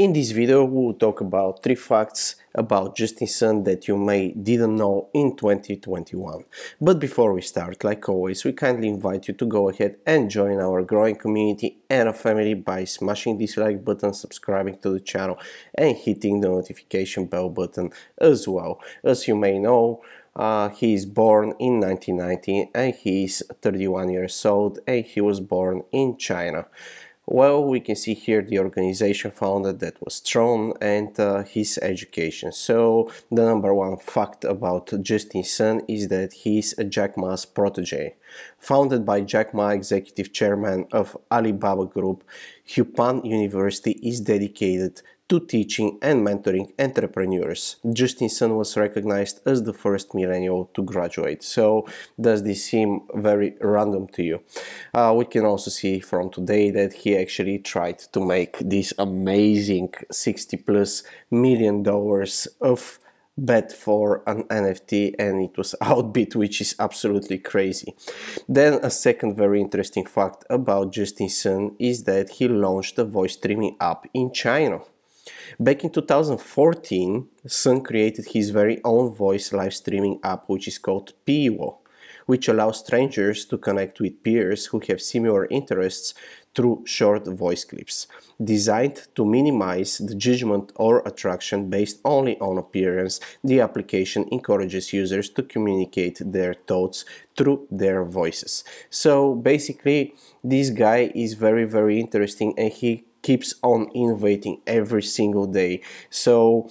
In this video we will talk about 3 facts about Justin Sun that you may didn't know in 2021. But before we start, like always, we kindly invite you to go ahead and join our growing community and our family by smashing this like button, subscribing to the channel and hitting the notification bell button as well. As you may know, uh, he is born in 1990 and he is 31 years old and he was born in China. Well, we can see here the organization founded that was Tron and uh, his education. So the number one fact about Justin Sun is that he's a Jack Ma's protege. Founded by Jack Ma, executive chairman of Alibaba Group, Hupan University is dedicated to teaching and mentoring entrepreneurs. Justinson was recognized as the first millennial to graduate. So does this seem very random to you? Uh, we can also see from today that he actually tried to make this amazing 60 plus million dollars of bet for an NFT and it was outbid, which is absolutely crazy. Then a second very interesting fact about Justin Sun is that he launched a voice streaming app in China. Back in 2014, Sun created his very own voice live streaming app, which is called Piwo, which allows strangers to connect with peers who have similar interests through short voice clips, designed to minimize the judgment or attraction based only on appearance. The application encourages users to communicate their thoughts through their voices. So basically, this guy is very, very interesting and he keeps on innovating every single day. So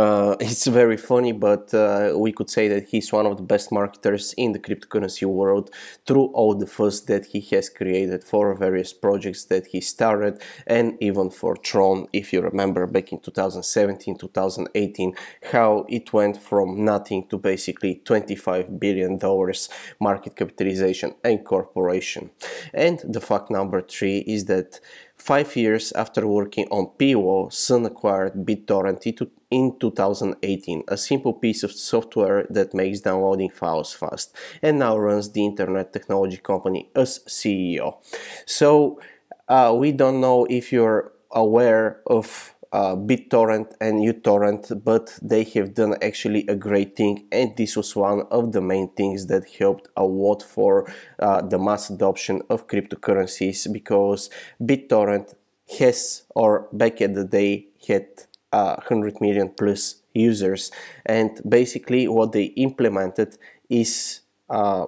uh, it's very funny, but uh, we could say that he's one of the best marketers in the cryptocurrency world through all the funds that he has created for various projects that he started and even for Tron, if you remember back in 2017, 2018, how it went from nothing to basically $25 billion market capitalization and corporation. And the fact number three is that Five years after working on Pivo, Sun acquired BitTorrent in 2018, a simple piece of software that makes downloading files fast, and now runs the internet technology company as CEO. So uh, we don't know if you're aware of uh, BitTorrent and uTorrent, but they have done actually a great thing, and this was one of the main things that helped a lot for uh, the mass adoption of cryptocurrencies because BitTorrent has, or back at the day, had uh, 100 million plus users, and basically what they implemented is uh,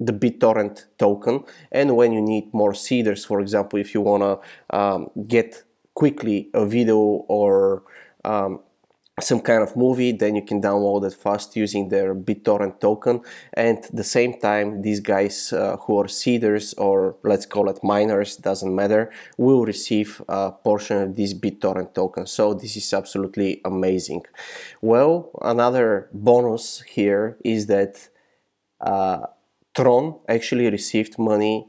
the BitTorrent token. And when you need more seeders, for example, if you want to um, get quickly a video or um, some kind of movie then you can download it fast using their BitTorrent token and the same time these guys uh, who are seeders or let's call it miners doesn't matter will receive a portion of this BitTorrent token so this is absolutely amazing well another bonus here is that uh, Tron actually received money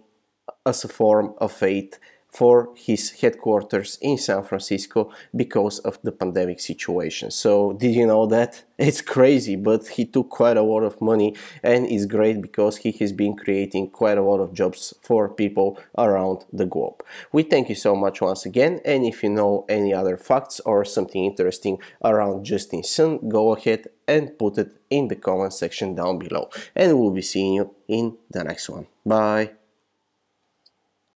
as a form of aid for his headquarters in San Francisco because of the pandemic situation. So, did you know that? It's crazy, but he took quite a lot of money and it's great because he has been creating quite a lot of jobs for people around the globe. We thank you so much once again. And if you know any other facts or something interesting around Justin Sun, go ahead and put it in the comment section down below. And we'll be seeing you in the next one. Bye.